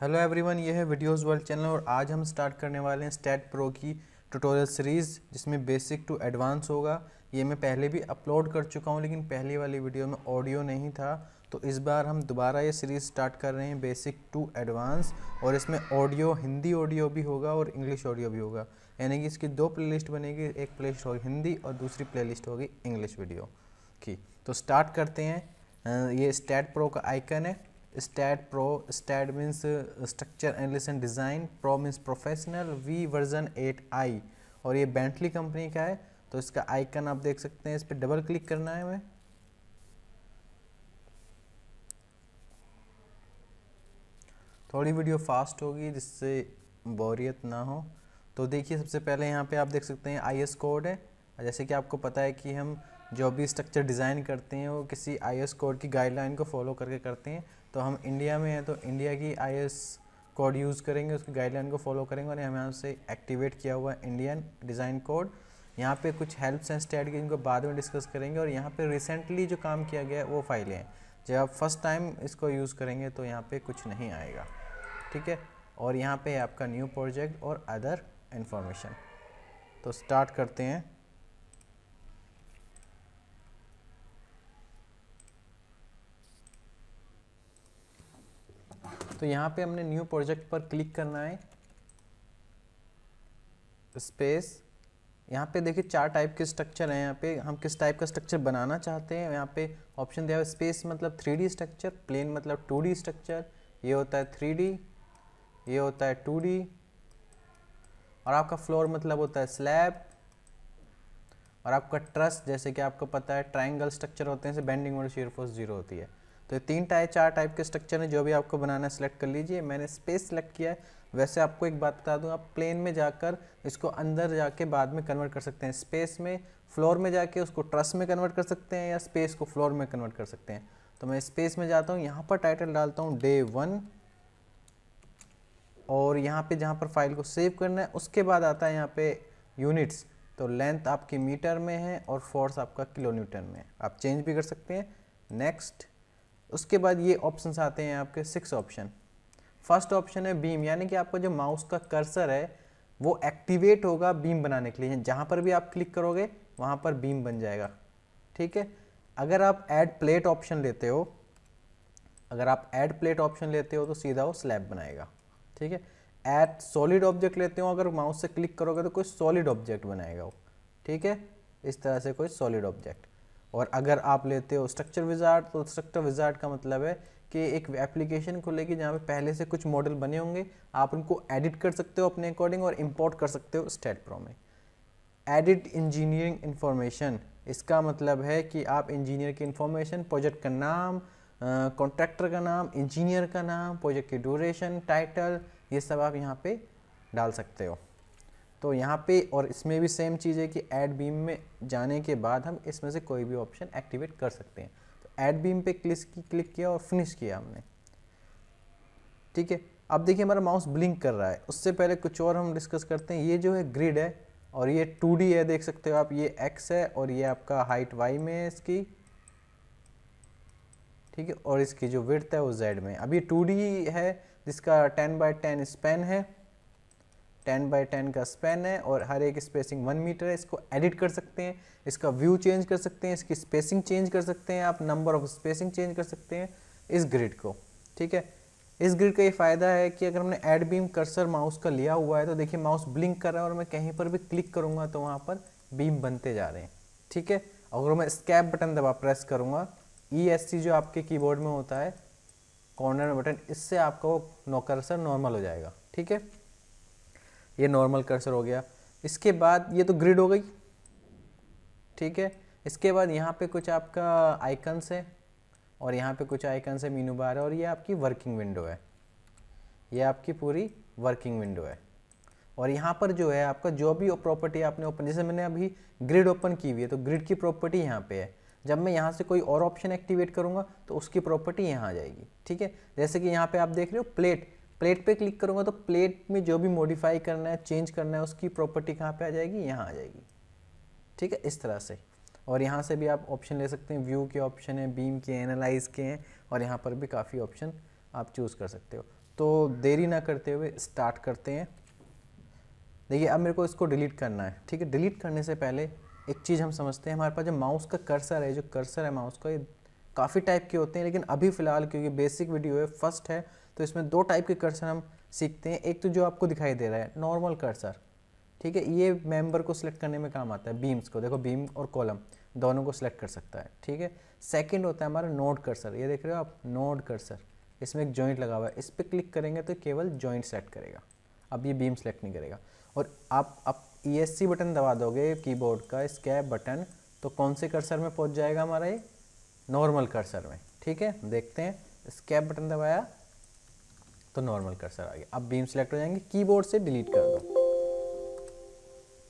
Hello everyone ये है videos world channel और आज हम स्टार्ट करने वाले हैं स्टैट प्रो की ट्यूटोरियल सीरीज़ जिसमें बेसिक टू एडवांस होगा ये मैं पहले भी अपलोड कर चुका हूँ लेकिन पहली वाली वीडियो में ऑडियो नहीं था तो इस बार हम दोबारा ये सीरीज़ स्टार्ट कर रहे हैं बेसिक टू एडवांस और इसमें ऑडियो हिंदी ऑडियो भी होगा और इंग्लिश ऑडियो भी होगा यानी कि इसकी दो प्ले बनेगी एक प्ले होगी हिंदी और दूसरी प्ले होगी इंग्लिश वीडियो की तो स्टार्ट करते हैं ये स्टैट प्रो का आइकन है STAAD pro STAAD means structure analysis and design pro means professional V version I और ये बेंटली कंपनी का है तो इसका आइकन आप देख सकते हैं इस पर डबल क्लिक करना है हमें थोड़ी वीडियो फास्ट होगी जिससे बोरियत ना हो तो देखिए सबसे पहले यहाँ पे आप देख सकते हैं आई एस कोड है जैसे कि आपको पता है कि हम जो भी स्ट्रक्चर डिज़ाइन करते हैं वो किसी आई एस कोड की गाइडलाइन को फॉलो करके करते हैं तो हम इंडिया में हैं तो इंडिया की आई एस कोड यूज़ करेंगे उसकी गाइडलाइन को फॉलो करेंगे और हमें से एक्टिवेट किया हुआ इंडियन डिज़ाइन कोड यहाँ पे कुछ हेल्प्स एंड स्ट्रेटजी जिनको बाद में डिस्कस करेंगे और यहाँ पे रिसेंटली जो काम किया गया है वो फाइलें हैं जब आप फर्स्ट टाइम इसको यूज़ करेंगे तो यहाँ पे कुछ नहीं आएगा ठीक है और यहाँ पे आपका न्यू प्रोजेक्ट और अदर इन्फॉर्मेशन तो स्टार्ट करते हैं तो यहाँ पे हमने न्यू प्रोजेक्ट पर क्लिक करना है स्पेस यहाँ पे देखिए चार टाइप के स्ट्रक्चर हैं यहाँ पे हम किस टाइप का स्ट्रक्चर बनाना चाहते हैं यहाँ पे ऑप्शन दिया हुआ स्पेस मतलब थ्री स्ट्रक्चर प्लेन मतलब टू स्ट्रक्चर ये होता है थ्री ये होता है टू और आपका फ्लोर मतलब होता है स्लैब और आपका ट्रस्ट जैसे कि आपको पता है ट्राइंगल स्ट्रक्चर होते हैं से bending mode shear force zero होती है तो ये तीन टाइप चार टाइप के स्ट्रक्चर हैं जो भी आपको बनाना सेलेक्ट कर लीजिए मैंने स्पेस सेलेक्ट किया है वैसे आपको एक बात बता दूं आप प्लेन में जाकर इसको अंदर जाके बाद में कन्वर्ट कर सकते हैं स्पेस में फ्लोर में जाके उसको ट्रस में कन्वर्ट कर सकते हैं या स्पेस को फ्लोर में कन्वर्ट कर सकते हैं तो मैं स्पेस में जाता हूँ यहाँ पर टाइटल डालता हूँ डे वन और यहाँ पर जहाँ पर फाइल को सेव करना है उसके बाद आता है यहाँ पर यूनिट्स तो लेंथ आपकी मीटर में है और फोर्स आपका किलो में है आप चेंज भी कर सकते हैं नेक्स्ट उसके बाद ये ऑप्शंस आते हैं आपके सिक्स ऑप्शन फर्स्ट ऑप्शन है बीम यानी कि आपका जो माउस का कर्सर है वो एक्टिवेट होगा बीम बनाने के लिए जहाँ पर भी आप क्लिक करोगे वहाँ पर बीम बन जाएगा ठीक है अगर आप ऐड प्लेट ऑप्शन लेते हो अगर आप ऐड प्लेट ऑप्शन लेते हो तो सीधा वो स्लैब बनाएगा ठीक है ऐड सॉलिड ऑब्जेक्ट लेते हो अगर माउस से क्लिक करोगे तो कोई सॉलिड ऑब्जेक्ट बनाएगा वो ठीक है इस तरह से कोई सॉलिड ऑब्जेक्ट और अगर आप लेते हो स्ट्रक्चर विजार्ड तो स्ट्रक्चर विजार्ड का मतलब है कि एक एप्लीकेशन खुलेगी जहाँ पे पहले से कुछ मॉडल बने होंगे आप उनको एडिट कर सकते हो अपने अकॉर्डिंग और इम्पोर्ट कर सकते हो स्टेट प्रो में एडिट इंजीनियरिंग इन्फॉर्मेशन इसका मतलब है कि आप इंजीनियर की इन्फॉर्मेशन प्रोजेक्ट का नाम कॉन्ट्रैक्टर का नाम इंजीनियर का नाम प्रोजेक्ट की ड्यूरेशन टाइटल ये सब आप यहाँ पे डाल सकते हो तो यहाँ पे और इसमें भी सेम चीज़ है कि एड बीम में जाने के बाद हम इसमें से कोई भी ऑप्शन एक्टिवेट कर सकते हैं तो एड बीम पे क्लिक क्लिक किया और फिनिश किया हमने ठीक है अब देखिए हमारा माउस ब्लिंक कर रहा है उससे पहले कुछ और हम डिस्कस करते हैं ये जो है ग्रिड है और ये टू है देख सकते हो आप ये एक्स है और ये आपका हाइट वाई में है इसकी ठीक है और इसकी जो विर्थ है वो जेड में अब ये टू है जिसका टेन बाई टेन स्पेन है टेन बाय टेन का स्पेन है और हर एक स्पेसिंग वन मीटर है इसको एडिट कर सकते हैं इसका व्यू चेंज कर सकते हैं इसकी स्पेसिंग चेंज कर सकते हैं आप नंबर ऑफ स्पेसिंग चेंज कर सकते हैं इस ग्रिड को ठीक है इस ग्रिड का ये फ़ायदा है कि अगर हमने एड बीम कर्सर माउस का लिया हुआ है तो देखिए माउस ब्लिंक कर रहा है और मैं कहीं पर भी क्लिक करूँगा तो वहाँ पर बीम बनते जा रहे हैं ठीक है अगर मैं स्कैप बटन दबा प्रेस करूँगा ई e जो आपके कीबोर्ड में होता है कॉर्नर बटन इससे आपका वो नौकरसर नॉर्मल हो जाएगा ठीक है ये नॉर्मल कर्सर हो गया इसके बाद ये तो ग्रिड हो गई ठीक है इसके बाद यहाँ पे कुछ आपका आइकन्स है और यहाँ पे कुछ आइकन्स है मीनू बार है और ये आपकी वर्किंग विंडो है ये आपकी पूरी वर्किंग विंडो है और यहाँ पर जो है आपका जो भी प्रॉपर्टी आपने ओपन जैसे मैंने अभी ग्रिड ओपन की हुई है तो ग्रिड की प्रॉपर्टी यहाँ पे है जब मैं यहाँ से कोई और ऑप्शन एक्टिवेट करूँगा तो उसकी प्रॉपर्टी यहाँ आ जाएगी ठीक है जैसे कि यहाँ पे आप देख रहे हो प्लेट प्लेट पे क्लिक करूँगा तो प्लेट में जो भी मॉडिफाई करना है चेंज करना है उसकी प्रॉपर्टी कहाँ पे आ जाएगी यहाँ आ जाएगी ठीक है इस तरह से और यहाँ से भी आप ऑप्शन ले सकते हैं व्यू के ऑप्शन हैं बीम के एनालाइज के हैं और यहाँ पर भी काफ़ी ऑप्शन आप चूज़ कर सकते हो तो देरी ना करते हुए स्टार्ट करते हैं देखिए अब मेरे को इसको डिलीट करना है ठीक है डिलीट करने से पहले एक चीज़ हम समझते हैं हमारे पास जो माउस का कर्सर है जो कर्सर है माउस का ये काफ़ी टाइप के होते हैं लेकिन अभी फ़िलहाल क्योंकि बेसिक वीडियो है फर्स्ट है तो इसमें दो टाइप के कर्सर हम सीखते हैं एक तो जो आपको दिखाई दे रहा है नॉर्मल कर्सर ठीक है ये मेंबर को सिलेक्ट करने में काम आता है बीम्स को देखो बीम और कॉलम दोनों को सिलेक्ट कर सकता है ठीक है सेकेंड होता है हमारा नोड कर्सर ये देख रहे हो आप नोड कर्सर इसमें एक जॉइंट लगा हुआ है इस पर क्लिक करेंगे तो केवल जॉइंट सेलेक्ट करेगा अब ये बीम सेलेक्ट नहीं करेगा और आप अब ई बटन दबा दोगे कीबोर्ड का स्कैप बटन तो कौन से कर्सर में पहुंच जाएगा हमारा ये नॉर्मल कर्सर में ठीक है देखते हैं स्कैप बटन दबाया तो नॉर्मल कर्सर आ गया अब बीम सेलेक्ट हो जाएंगे कीबोर्ड से डिलीट कर दो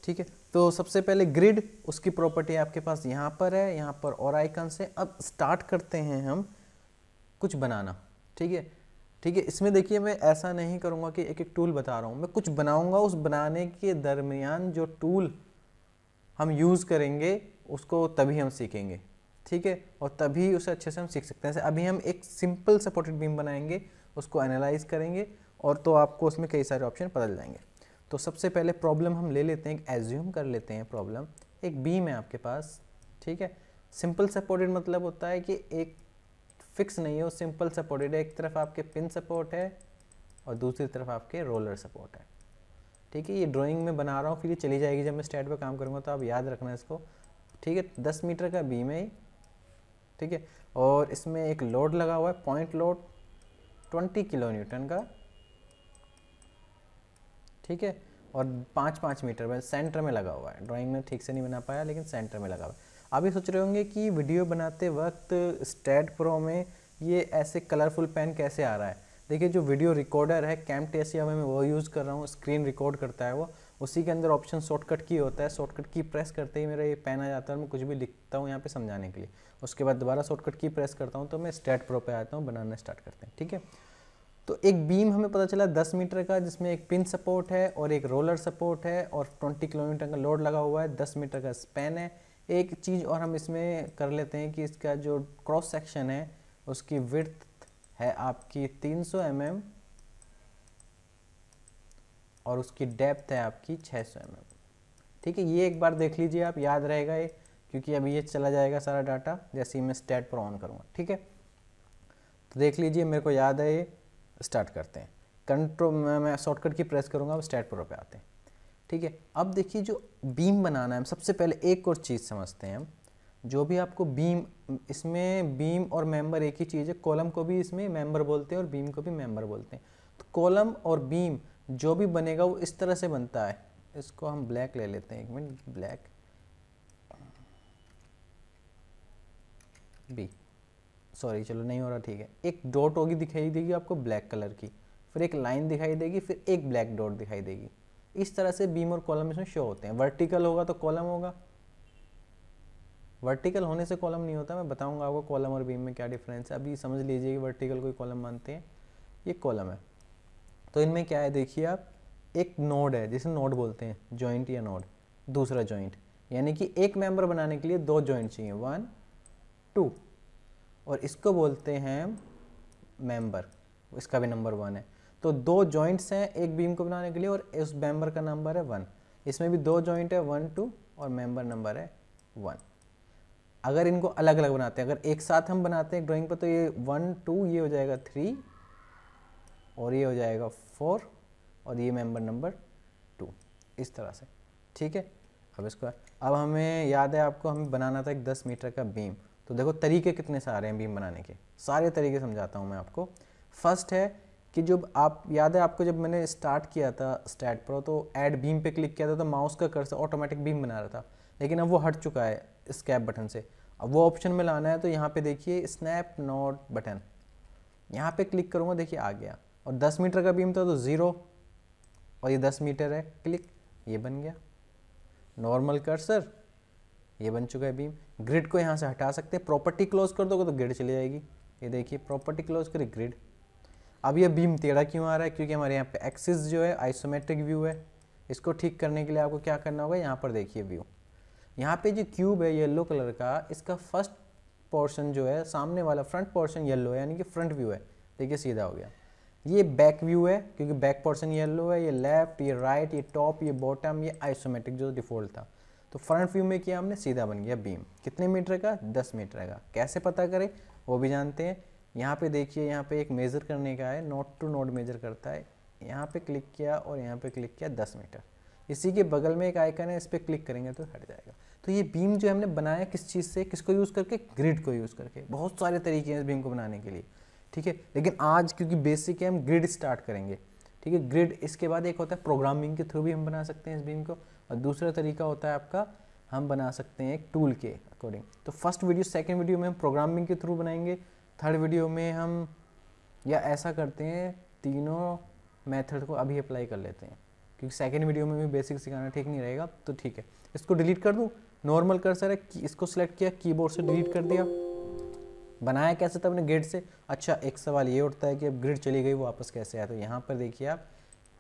ठीक है तो सबसे पहले ग्रिड उसकी प्रॉपर्टी आपके पास यहाँ पर है यहाँ पर और आइकन से अब स्टार्ट करते हैं हम कुछ बनाना ठीक है ठीक है इसमें देखिए मैं ऐसा नहीं करूँगा कि एक एक टूल बता रहा हूँ मैं कुछ बनाऊँगा उस बनाने के दरमियान जो टूल हम यूज़ करेंगे उसको तभी हम सीखेंगे ठीक है और तभी उसे अच्छे से हम सीख सकते हैं अभी हम एक सिंपल सपोर्टेड बीम बनाएंगे उसको एनालाइज करेंगे और तो आपको उसमें कई सारे ऑप्शन पता चल जाएंगे तो सबसे पहले प्रॉब्लम हम ले लेते हैं एज्यूम कर लेते हैं प्रॉब्लम एक बीम है आपके पास ठीक है सिंपल सपोर्टेड मतलब होता है कि एक फिक्स नहीं हो सिंपल सपोर्टेड है एक तरफ आपके पिन सपोर्ट है और दूसरी तरफ आपके रोलर सपोर्ट है ठीक है ये ड्राइंग में बना रहा हूँ फिर ये चली जाएगी जब मैं स्टैट पर काम करूँगा तो आप याद रखना इसको ठीक है दस मीटर का बीम है ठीक है और इसमें एक लोड लगा हुआ है point load twenty kilo newton का ठीक है और पाँच पाँच मीटर पर सेंटर में लगा हुआ है ड्राइंग में ठीक से नहीं बना पाया लेकिन सेंटर में लगा हुआ है आप ये सोच रहे होंगे कि वीडियो बनाते वक्त स्टेट प्रो में ये ऐसे कलरफुल पेन कैसे आ रहा है देखिए जो वीडियो रिकॉर्डर है कैम टेसिया में मैं वो यूज़ कर रहा हूँ स्क्रीन रिकॉर्ड करता है वो उसी के अंदर ऑप्शन शॉर्टकट की होता है शॉर्टकट की प्रेस करते ही मेरा ये पेन आ जाता है और मैं कुछ भी लिखता हूँ यहाँ पे समझाने के लिए उसके बाद दोबारा शॉर्टकट की प्रेस करता हूँ तो मैं स्टेट प्रो पे आता हूँ बनाना स्टार्ट करते हैं ठीक है तो एक बीम हमें पता चला दस मीटर का जिसमें एक पिन सपोर्ट है और एक रोलर सपोर्ट है और ट्वेंटी किलोमीटर का लोड लगा हुआ है दस मीटर का स्पेन है एक चीज़ और हम इसमें कर लेते हैं कि इसका जो क्रॉस सेक्शन है उसकी विर्थ है आपकी तीन सौ और उसकी डेप्थ है आपकी 600 सौ mm. ठीक है ये एक बार देख लीजिए आप याद रहेगा ये क्योंकि अभी ये चला जाएगा सारा डाटा जैसे ही मैं स्टेट पर ऑन करूँगा ठीक है तो देख लीजिए मेरे को याद है ये स्टार्ट करते हैं कंट्रोल मैं शॉर्टकट की प्रेस करूँगा अब स्टेट पर आते हैं ठीक है अब देखिए जो बीम बनाना है सबसे पहले एक और चीज़ समझते हैं हम जो भी आपको बीम इसमें बीम और मेंबर एक ही चीज़ है कॉलम को भी इसमें मेंबर बोलते हैं और बीम को भी मेंबर बोलते हैं तो कॉलम और बीम जो भी बनेगा वो इस तरह से बनता है इसको हम ब्लैक ले लेते हैं एक मिनट ब्लैक बी सॉरी चलो नहीं हो रहा ठीक है एक डॉट होगी दिखाई देगी आपको ब्लैक कलर की फिर एक लाइन दिखाई देगी फिर एक ब्लैक डॉट दिखाई देगी इस तरह से बीम और कॉलम इसमें शो होते हैं वर्टिकल होगा तो कॉलम होगा वर्टिकल होने से कॉलम नहीं होता मैं बताऊंगा आपको कॉलम और बीम में क्या डिफरेंस है अभी समझ लीजिए कि वर्टिकल कोई कॉलम मानते हैं ये कॉलम है तो इनमें क्या है देखिए आप एक नोड है जिसे नोड बोलते हैं जॉइंट या नोड दूसरा जॉइंट यानी कि एक मेंबर बनाने के लिए दो जॉइंट चाहिए वन टू और इसको बोलते हैं मेंबर इसका भी नंबर वन है तो दो जॉइंट्स हैं एक बीम को बनाने के लिए और उस मेंबर का नंबर है वन इसमें भी दो जॉइंट है वन टू और मेंबर नंबर है वन अगर इनको अलग अलग बनाते हैं अगर एक साथ हम बनाते हैं ड्राइंग पर तो ये वन टू ये हो जाएगा थ्री और ये हो जाएगा फोर और ये मेंबर नंबर टू इस तरह से ठीक है अब इसको अब हमें याद है आपको हमें बनाना था एक दस मीटर का बीम तो देखो तरीके कितने सारे हैं बीम बनाने के सारे तरीके समझाता हूँ मैं आपको फर्स्ट है कि जब आप याद है आपको जब मैंने स्टार्ट किया था स्टैट प्रो तो ऐड बीम पे क्लिक किया था तो माउस का कर ऑटोमेटिक बीम बना रहा था लेकिन अब वो हट चुका है स्कैप बटन से अब वो ऑप्शन में लाना है तो यहाँ पे देखिए स्नैप नॉट बटन यहाँ पे क्लिक करूँगा देखिए आ गया और 10 मीटर का बीम था तो ज़ीरो और ये 10 मीटर है क्लिक ये बन गया नॉर्मल कर्सर ये बन चुका है बीम ग्रिड को यहाँ से हटा सकते हैं प्रॉपर्टी क्लोज कर दोगे तो ग्रिड चली जाएगी ये देखिए प्रॉपर्टी क्लोज करी ग्रिड अब ये बीम टेढ़ा क्यों आ रहा है क्योंकि हमारे यहाँ पे एक्सिस जो है आइसोमेट्रिक व्यू है इसको ठीक करने के लिए आपको क्या करना होगा यहाँ पर देखिए व्यू यहाँ पे जो क्यूब है येलो कलर का इसका फर्स्ट पोर्शन जो है सामने वाला फ्रंट पोर्शन येलो है यानी कि फ्रंट व्यू है देखिए सीधा हो गया ये बैक व्यू है क्योंकि बैक पोर्सन येलो है ये लेफ्ट ये राइट ये टॉप ये बॉटम ये आइसोमेटिक जो डिफ़ॉल्ट था तो फ्रंट व्यू में किया हमने सीधा बन गया बीम कितने मीटर का दस मीटर का कैसे पता करें वो भी जानते हैं यहाँ पे देखिए यहाँ पे एक मेज़र करने का है नोट टू नोट मेज़र करता है यहाँ पे क्लिक किया और यहाँ पे क्लिक किया दस मीटर इसी के बगल में एक आइकन है इस पर क्लिक करेंगे तो हट जाएगा तो ये बीम जो हमने बनाया किस चीज़ से किसको यूज़ करके ग्रिड को यूज़ करके बहुत सारे तरीके हैं इस बीम को बनाने के लिए ठीक है लेकिन आज क्योंकि बेसिक है हम ग्रिड स्टार्ट करेंगे ठीक है ग्रिड इसके बाद एक होता है प्रोग्रामिंग के थ्रू भी हम बना सकते हैं इस बीम को और दूसरा तरीका होता है आपका हम बना सकते हैं एक टूल के अकॉर्डिंग तो फर्स्ट वीडियो सेकेंड वीडियो में हम प्रोग्रामिंग के थ्रू बनाएंगे थर्ड वीडियो में हम या ऐसा करते हैं तीनों मेथड को अभी अप्लाई कर लेते हैं क्योंकि सेकेंड वीडियो में भी बेसिक सिखाना ठीक नहीं रहेगा तो ठीक है इसको डिलीट कर दूँ नॉर्मल कर्सर है इसको सिलेक्ट किया कीबोर्ड से डिलीट कर दिया बनाया कैसे था अपने ग्रिड से अच्छा एक सवाल ये उठता है कि अब ग्रिड चली गई वापस कैसे आया तो यहाँ पर देखिए आप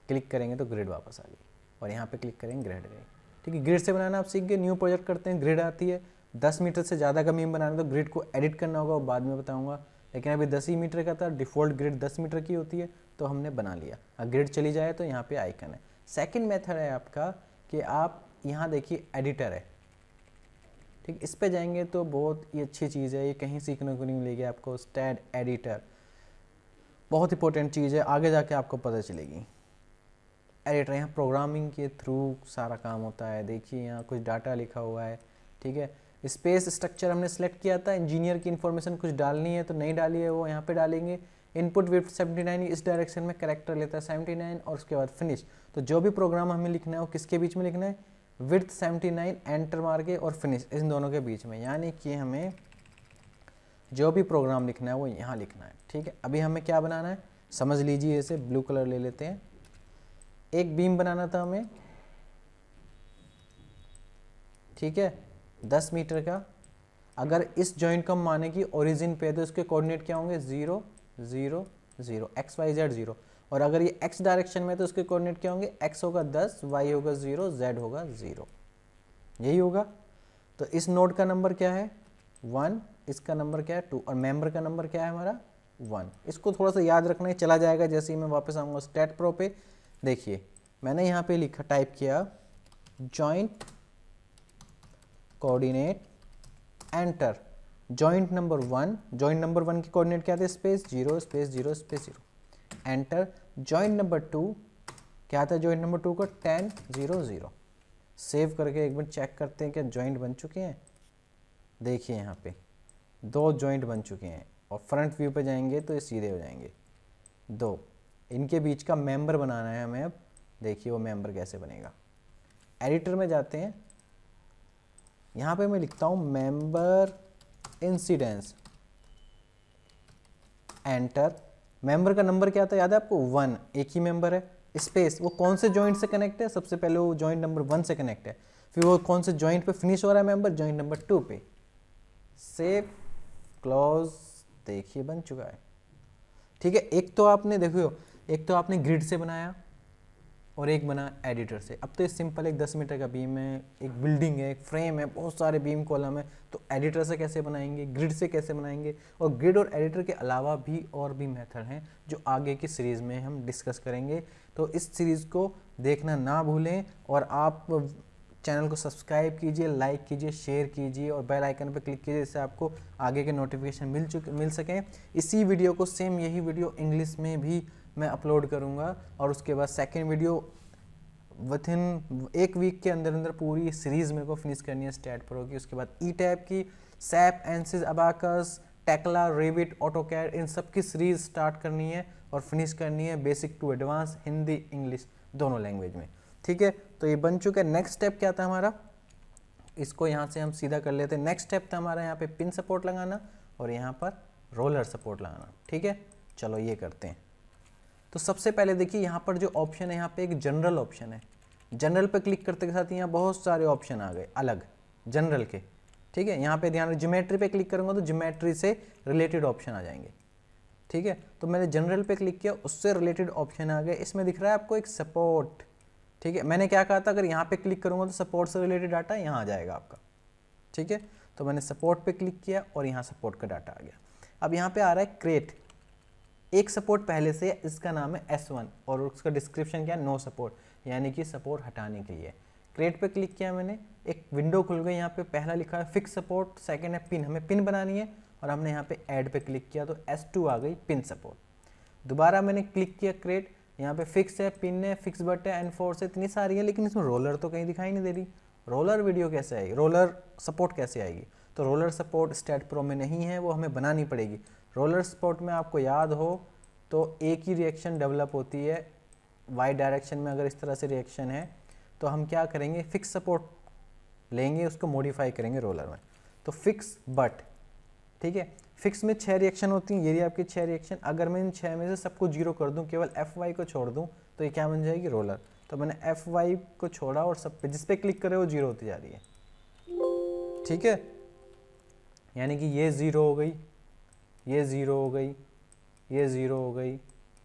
क्लिक करेंगे तो ग्रिड वापस आ गई और यहाँ पर क्लिक करेंगे ग्रिड गई ठीक है ग्रिड से बनाना आप सीख गए न्यू प्रोजेक्ट करते हैं ग्रिड आती है दस मीटर से ज़्यादा का मीम बनाना तो ग्रिड को एडिट करना होगा और बाद में बताऊँगा लेकिन अभी दस ही मीटर का था डिफ़ॉल्ट ग्रिड दस मीटर की होती है तो हमने बना लिया अब ग्रिड चली जाए तो यहाँ पे आइकन है सेकंड मेथड है आपका कि आप यहाँ देखिए एडिटर है ठीक इस पर जाएंगे तो बहुत ही अच्छी चीज़ है ये कहीं सीखने को नहीं मिलेगी आपको स्टैंड एडिटर बहुत इंपॉर्टेंट चीज़ है आगे जाके आपको पता चलेगी एडिटर यहाँ प्रोग्रामिंग के थ्रू सारा काम होता है देखिए यहाँ कुछ डाटा लिखा हुआ है ठीक है स्पेस स्ट्रक्चर हमने सेलेक्ट किया था इंजीनियर की इन्फॉर्मेशन कुछ डालनी है तो नहीं डाली है वो यहाँ पे डालेंगे इनपुट विफ्ट सेवेंटी नाइन इस डायरेक्शन में करेक्टर लेता है सेवेंटी नाइन और उसके बाद फिनिश तो जो भी प्रोग्राम हमें लिखना है वो किसके बीच में लिखना है विथ 79 एंटर मार के और फिनिश इन दोनों के बीच में यानी कि हमें जो भी प्रोग्राम लिखना है वो यहाँ लिखना है ठीक है अभी हमें क्या बनाना है समझ लीजिए इसे ब्लू कलर ले लेते हैं एक बीम बनाना था हमें ठीक है दस मीटर का अगर इस जॉइंट को हम माने कि ओरिजिन पे है तो इसके कोऑर्डिनेट क्या होंगे zero zero zero X Y Z zero और अगर ये एक्स डायरेक्शन में तो उसके कोऑर्डिनेट क्या होंगे एक्स होगा दस वाई होगा ज़ीरो जेड होगा ज़ीरो यही होगा तो इस नोड का नंबर क्या है वन इसका नंबर क्या है टू और मेंबर का नंबर क्या है हमारा वन इसको थोड़ा सा याद रखना है चला जाएगा जैसे ही मैं वापस आऊँगा स्टेट प्रो पे देखिए मैंने यहाँ पे लिखा टाइप किया joint coordinate enter joint number one joint number one के कोऑर्डिनेट क्या थे space zero space zero space zero enter join number two क्या आता है नंबर टू को टेन ज़ीरो ज़ीरो सेव करके एक बार चेक करते हैं क्या जॉइंट बन चुके हैं देखिए यहाँ पे दो जॉइंट बन चुके हैं और फ्रंट व्यू पे जाएंगे तो ये सीधे हो जाएंगे दो इनके बीच का मेंबर बनाना है हमें अब देखिए वो मेंबर कैसे बनेगा एडिटर में जाते हैं यहाँ पे मैं लिखता हूँ मेंबर इंसिडेंस एंटर मेंबर का नंबर क्या था याद है आपको वन एक ही मेंबर है स्पेस वो कौन से जॉइंट से कनेक्ट है सबसे पहले वो जॉइंट नंबर वन से कनेक्ट है फिर वो कौन से जॉइंट पे फिनिश हो रहा है मेंबर जॉइंट नंबर टू पे सेफ क्लॉज देखिए बन चुका है ठीक है एक तो आपने देखियो एक तो आपने ग्रिड से बनाया और एक बना एडिटर से अब तो ये सिंपल एक दस मीटर का बीम है एक बिल्डिंग है एक फ्रेम है बहुत सारे बीम कॉलम है तो एडिटर से कैसे बनाएंगे ग्रिड से कैसे बनाएंगे और ग्रिड और एडिटर के अलावा भी और भी मेथड हैं जो आगे की सीरीज़ में हम डिस्कस करेंगे तो इस सीरीज़ को देखना ना भूलें और आप चैनल को सब्सक्राइब कीजिए लाइक कीजिए शेयर कीजिए और बेल आइकन पर क्लिक कीजिए जिससे आपको आगे के नोटिफिकेशन मिल चुके मिल सकें इसी वीडियो को सेम यही वीडियो इंग्लिश में भी मैं अपलोड करूँगा और उसके बाद सेकेंड वीडियो विथ इन एक वीक के अंदर अंदर पूरी सीरीज़ मेरे को फिनिश करनी है स्टेट प्रो की उसके बाद ई टैप की SAP Ansys Abaqus Tekla Revit auto इन सब की सीरीज़ स्टार्ट करनी है और फिनिश करनी है basic to advance Hindi English दोनों लैंग्वेज में ठीक है तो ये बन चुका है नेक्स्ट स्टेप क्या था हमारा इसको यहाँ से हम सीधा कर लेते हैं नेक्स्ट स्टेप था हमारा यहाँ पे पिन सपोर्ट लगाना और यहाँ पर रोलर सपोर्ट लगाना ठीक है चलो ये करते हैं तो सबसे पहले देखिए यहाँ पर जो ऑप्शन है यहाँ पे एक जनरल ऑप्शन है जनरल पे क्लिक करते के साथ यहाँ बहुत सारे ऑप्शन आ गए अलग जनरल के ठीक है यहाँ पे ध्यान ज्योमेट्री पे क्लिक करूँगा तो ज्योमेट्री से रिलेटेड ऑप्शन आ जाएंगे ठीक है तो मैंने जनरल पे क्लिक किया उससे रिलेटेड ऑप्शन आ गए इसमें दिख रहा है आपको एक सपोर्ट ठीक है मैंने क्या कहा था अगर यहाँ पे क्लिक करूँगा तो सपोर्ट से रिलेटेड डाटा यहाँ आ जाएगा आपका ठीक है तो मैंने सपोर्ट पे क्लिक किया और यहाँ सपोर्ट का डाटा आ गया अब यहाँ पे आ रहा है क्रेट एक सपोर्ट पहले से इसका नाम है एस वन और उसका डिस्क्रिप्शन क्या है नो सपोर्ट यानी कि सपोर्ट हटाने के लिए क्रेट पे क्लिक किया मैंने एक विंडो खुल गई यहाँ पे पहला लिखा है फिक्स सपोर्ट सेकंड है पिन हमें पिन बनानी है और हमने यहाँ पे ऐड पे क्लिक किया तो एस टू आ गई पिन सपोर्ट दोबारा मैंने क्लिक किया क्रेट यहाँ पे फिक्स है पिन है फिक्स बट है एन फोर्स है इतनी सारी है लेकिन इसमें रोलर तो कहीं दिखाई नहीं दे रही रोलर वीडियो कैसे आएगी रोलर सपोर्ट कैसे आएगी तो रोलर सपोर्ट स्टेट प्रो में नहीं है वो हमें बनानी पड़ेगी रोलर स्पोर्ट में आपको याद हो तो एक ही रिएक्शन डेवलप होती है वाई डायरेक्शन में अगर इस तरह से रिएक्शन है तो हम क्या करेंगे फिक्स सपोर्ट लेंगे उसको मॉडिफाई करेंगे रोलर में तो फिक्स बट ठीक है फिक्स में छः रिएक्शन होती हैं ये रही आपकी छः रिएक्शन अगर मैं इन छः में से सबको जीरो कर दूं केवल एफ वाई को छोड़ दूं तो ये क्या बन जाएगी रोलर तो मैंने एफ वाई को छोड़ा और सब पे जिस पे क्लिक करे वो जीरो होती जा रही है ठीक है यानी कि ये ज़ीरो हो गई ये ज़ीरो हो गई ये ज़ीरो हो गई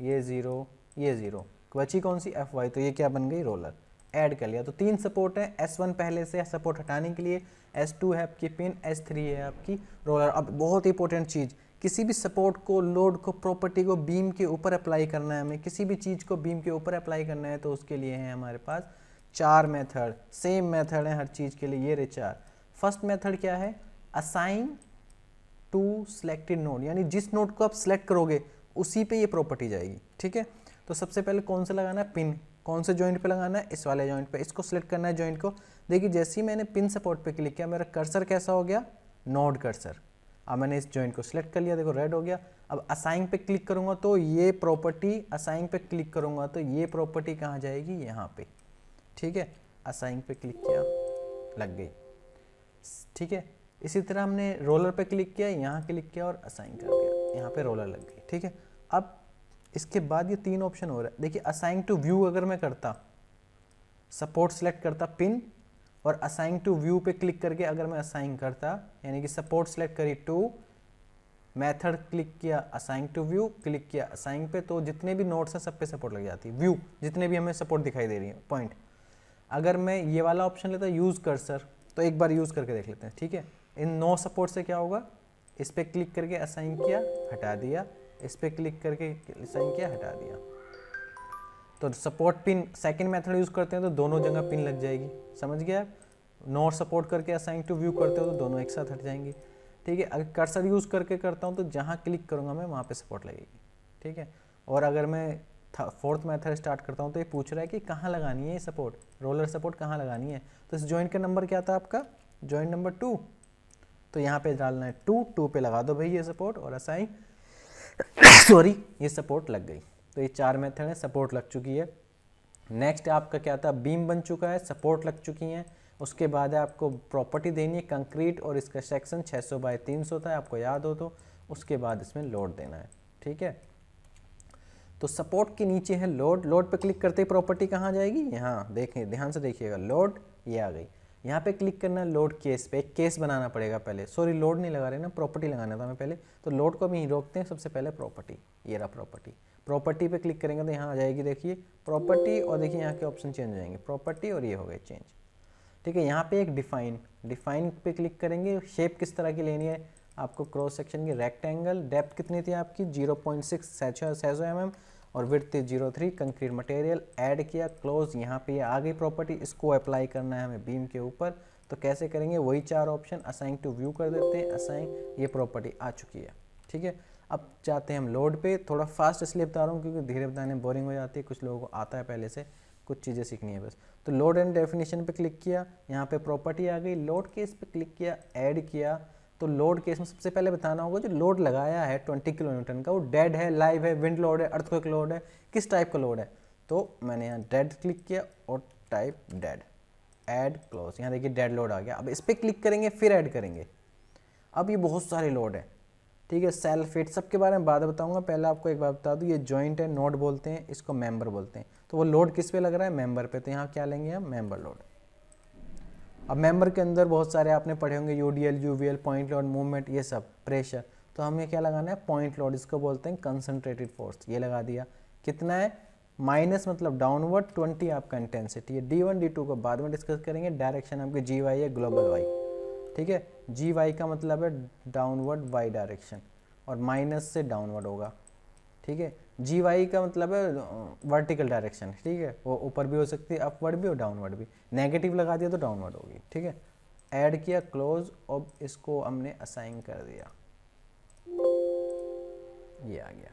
ये ज़ीरो ये ज़ीरो तो बची कौन सी एफ वाई तो ये क्या बन गई रोलर ऐड कर लिया तो तीन सपोर्ट है एस वन पहले से सपोर्ट हटाने के लिए एस टू है आपकी पिन एस थ्री है आपकी रोलर अब बहुत इंपॉर्टेंट चीज़ किसी भी सपोर्ट को लोड को प्रॉपर्टी को बीम के ऊपर अप्लाई करना है हमें किसी भी चीज़ को बीम के ऊपर अप्लाई करना है तो उसके लिए है हमारे पास चार मेथड सेम मेथड है हर चीज़ के लिए ये रे चार फर्स्ट मेथड क्या है असाइन टू सिलेक्टेड नोड यानी जिस नोड को आप सिलेक्ट करोगे उसी पे ये प्रॉपर्टी जाएगी ठीक है तो सबसे पहले कौन सा लगाना है पिन कौन से जॉइंट पे लगाना है इस वाले जॉइंट पे इसको सिलेक्ट करना है जॉइंट को देखिए जैसे ही मैंने पिन सपोर्ट पे क्लिक किया मेरा कर्सर कैसा हो गया नोड कर्सर अब मैंने इस जॉइंट को सिलेक्ट कर लिया देखो रेड हो गया अब असाइंग पे क्लिक करूंगा तो ये प्रॉपर्टी असाइंग पे क्लिक करूंगा तो ये प्रॉपर्टी कहाँ जाएगी यहाँ पे ठीक है असाइंग पे क्लिक किया लग गई ठीक है इसी तरह हमने रोलर पर क्लिक किया यहाँ क्लिक किया और असाइन कर दिया यहाँ पर रोलर लग गई ठीक है अब इसके बाद ये तीन ऑप्शन हो रहा है देखिए असाइन टू व्यू अगर मैं करता सपोर्ट सेलेक्ट करता पिन और असाइन टू व्यू पे क्लिक करके अगर मैं असाइन करता यानी कि सपोर्ट सेलेक्ट करी टू मेथड क्लिक किया असाइन टू व्यू क्लिक किया असाइन पे तो जितने भी नोट्स हैं सब पे सपोर्ट लग जाती है व्यू जितने भी हमें सपोर्ट दिखाई दे रही है पॉइंट अगर मैं ये वाला ऑप्शन लेता यूज़ कर सर तो एक बार यूज़ करके देख लेते हैं ठीक है इन नो सपोर्ट से क्या होगा इस पर क्लिक करके असाइन किया हटा दिया इस पर क्लिक करके असाइन किया हटा दिया तो support pin second method use करते हैं तो दोनों जगह पिन लग जाएगी समझ गया नो सपोर्ट करके असाइन टू व्यू करते हो तो दोनों एक साथ हट जाएंगे ठीक है अगर कर्सर यूज़ करके करता हूँ तो जहाँ क्लिक करूँगा मैं वहाँ पे सपोर्ट लगेगी ठीक है और अगर मैं फोर्थ मेथड स्टार्ट करता हूँ तो ये पूछ रहा है कि कहाँ लगानी है ये सपोर्ट रोलर सपोर्ट कहाँ लगानी है तो इस ज्वाइंट का नंबर क्या था आपका ज्वाइंट नंबर टू तो यहाँ पे डालना है टू टू पे लगा दो भाई ये सपोर्ट और असाइन सॉरी ये सपोर्ट लग गई तो ये चार मेथड है सपोर्ट लग चुकी है नेक्स्ट आपका क्या था बीम बन चुका है सपोर्ट लग चुकी हैं उसके बाद है आपको प्रॉपर्टी देनी है कंक्रीट और इसका सेक्शन 600 सौ बाय तीन था आपको याद हो तो उसके बाद इसमें लोड देना है ठीक है तो सपोर्ट के नीचे है लोड लोड पर क्लिक करते ही प्रॉपर्टी कहाँ जाएगी यहाँ देखें ध्यान से देखिएगा लोड ये आ गई यहाँ पे क्लिक करना लोड केस पे एक केस बनाना पड़ेगा पहले सॉरी लोड नहीं लगा रहे ना प्रॉपर्टी लगाना था हमें पहले तो लोड को भी रोकते हैं सबसे पहले प्रॉपर्टी ये रहा प्रॉपर्टी प्रॉपर्टी पे क्लिक करेंगे तो यहाँ आ जाएगी देखिए प्रॉपर्टी और देखिए यहाँ के ऑप्शन चेंज हो जाएंगे प्रॉपर्टी और ये हो गए चेंज ठीक है यहाँ पे एक डिफाइन डिफाइन पे क्लिक करेंगे शेप किस तरह की लेनी है आपको क्रॉस सेक्शन की रेक्टेंगल डेप्थ कितनी थी आपकी जीरो पॉइंट सिक्स सैचो एम एम और width zero three concrete material add किया क्लोज यहाँ पे आ गई प्रॉपर्टी इसको अप्लाई करना है हमें बीम के ऊपर तो कैसे करेंगे वही चार ऑप्शन असाइन टू व्यू कर देते हैं असाइन ये प्रॉपर्टी आ चुकी है ठीक है अब जाते हैं हम लोड पे थोड़ा फास्ट इसलिए बता रहा हूँ क्योंकि धीरे बताने बोरिंग हो जाती है कुछ लोगों को आता है पहले से कुछ चीज़ें सीखनी है बस तो लोड एंड डेफिनेशन पे क्लिक किया यहाँ पे प्रॉपर्टी आ गई लोड केस पे क्लिक किया ऐड किया तो लोड केस में सबसे पहले बताना होगा जो लोड लगाया है 20 किलो न्यूटन का वो डेड है लाइव है विंड लोड है अर्थक्वेक लोड है किस टाइप का लोड है तो मैंने यहाँ डेड क्लिक किया और टाइप डेड एड क्लोज यहाँ देखिए डेड लोड आ गया अब इस पर क्लिक करेंगे फिर ऐड करेंगे अब ये बहुत सारे लोड हैं ठीक है सेल्फ फिट सब के बारे में बाद बताऊंगा पहले आपको एक बात बता दूँ ये जॉइंट है नोड बोलते हैं इसको मेंबर बोलते हैं तो वो लोड किस पे लग रहा है मेंबर पे तो यहाँ क्या लेंगे हम मेंबर लोड अब मेंबर के अंदर बहुत सारे आपने पढ़े होंगे U D L U V L point load movement ये सब प्रेशर तो हमें क्या लगाना है पॉइंट लॉड इसको बोलते हैं कंसनट्रेटेड फोर्स ये लगा दिया कितना है माइनस मतलब डाउनवर्ड ट्वेंटी आपका इंटेंसिटी है डी वन डी टू को बाद में डिस्कस करेंगे डायरेक्शन आपके जी वाई है ग्लोबल वाई ठीक है जी वाई का मतलब है डाउनवर्ड वाई डायरेक्शन और माइनस से डाउनवर्ड होगा ठीक है जी वाई का मतलब है वर्टिकल डायरेक्शन ठीक है वो ऊपर भी हो सकती है अपवर्ड भी और डाउनवर्ड भी नेगेटिव लगा दिया तो डाउनवर्ड होगी ठीक है ऐड किया क्लोज और इसको हमने असाइन कर दिया ये आ गया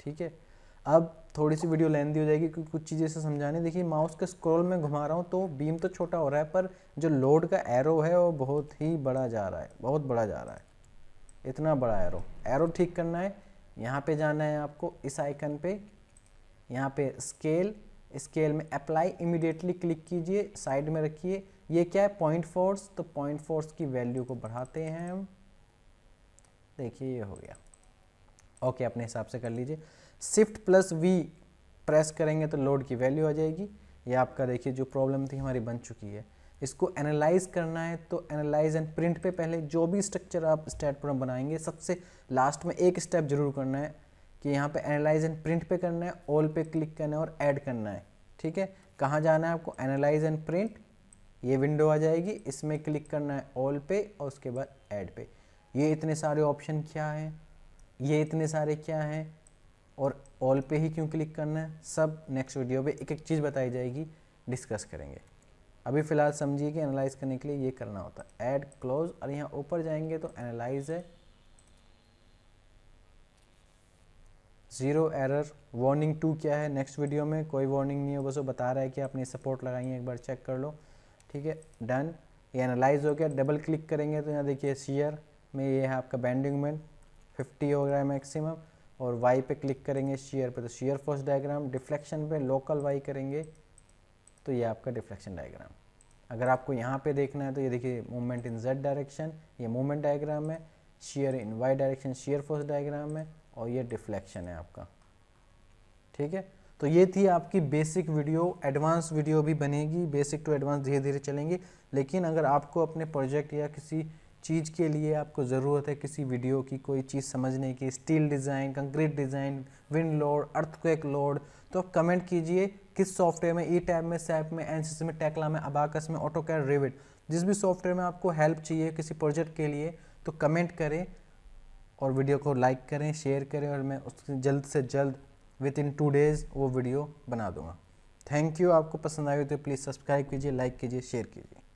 ठीक है अब थोड़ी सी वीडियो लेंदी हो जाएगी क्योंकि कुछ चीज़ें से समझाने देखिए माउस के स्क्रॉल में घुमा रहा हूँ तो बीम तो छोटा हो रहा है पर जो लोड का एरो है वो बहुत ही बड़ा जा रहा है बहुत बड़ा जा रहा है इतना बड़ा एरो एरो ठीक करना है यहाँ पे जाना है आपको इस आइकन पे यहाँ पे स्केल स्केल में अप्लाई इमिडिएटली क्लिक कीजिए साइड में रखिए ये क्या है पॉइंट फोर्स तो पॉइंट फोर्स की वैल्यू को बढ़ाते हैं हम देखिए ये हो गया ओके अपने हिसाब से कर लीजिए शिफ्ट प्लस वी प्रेस करेंगे तो लोड की वैल्यू आ जाएगी ये आपका देखिए जो प्रॉब्लम थी हमारी बन चुकी है इसको एनालाइज करना है तो एनालाइज एंड प्रिंट पे पहले जो भी स्ट्रक्चर आप स्टेट प्रॉब्लम बनाएंगे सबसे लास्ट में एक स्टेप जरूर करना है कि यहाँ पे एनालाइज एंड प्रिंट पे करना है ऑल पे क्लिक करना है और ऐड करना है ठीक है कहाँ जाना है आपको एनालाइज एंड प्रिंट ये विंडो आ जाएगी इसमें क्लिक करना है ऑल पे और उसके बाद ऐड पे ये इतने सारे ऑप्शन क्या हैं ये इतने सारे क्या हैं और ऑल पे ही क्यों क्लिक करना है सब नेक्स्ट वीडियो पे एक एक चीज़ बताई जाएगी डिस्कस करेंगे अभी फ़िलहाल समझिए कि एनालाइज करने के लिए ये करना होता है एड क्लोज और यहाँ ऊपर जाएंगे तो एनालाइज है ज़ीरो एरर वार्निंग टू क्या है नेक्स्ट वीडियो में कोई वार्निंग नहीं हो बस वो बता रहा है कि आपने सपोर्ट लगाइए एक बार चेक कर लो ठीक है डन ये एनालाइज हो गया डबल क्लिक करेंगे तो यहाँ देखिए सीयर में ये है आपका बैंडिंग में फिफ्टी हो गया है मैक्सिमम और वाई पे क्लिक करेंगे शेयर पे तो शेयर फोर्स डायग्राम डिफ्लेक्शन पे लोकल वाई करेंगे तो ये आपका डिफ्लेक्शन डायग्राम अगर आपको यहाँ पे देखना है तो ये देखिए मूवमेंट इन जेड डायरेक्शन ये मूवमेंट डायग्राम है shear in Y direction shear force diagram है और ये डिफ्लेक्शन है आपका ठीक है तो ये थी आपकी बेसिक वीडियो एडवांस वीडियो भी बनेगी बेसिक टू एडवांस धीरे धीरे चलेंगे लेकिन अगर आपको अपने प्रोजेक्ट या किसी चीज़ के लिए आपको ज़रूरत है किसी वीडियो की कोई चीज़ समझने की steel design concrete design wind load earthquake load तो आप कमेंट कीजिए किस सॉफ्टवेयर में ई टैब में सैप में एन में टेकला में अबाकस में ऑटो कैर रेविट जिस भी सॉफ्टवेयर में आपको हेल्प चाहिए किसी प्रोजेक्ट के लिए तो कमेंट करें और वीडियो को लाइक करें शेयर करें और मैं उसके जल्द से जल्द विद इन टू डेज़ वो वीडियो बना दूंगा थैंक यू आपको पसंद आई हो तो प्लीज़ सब्सक्राइब कीजिए लाइक कीजिए शेयर कीजिए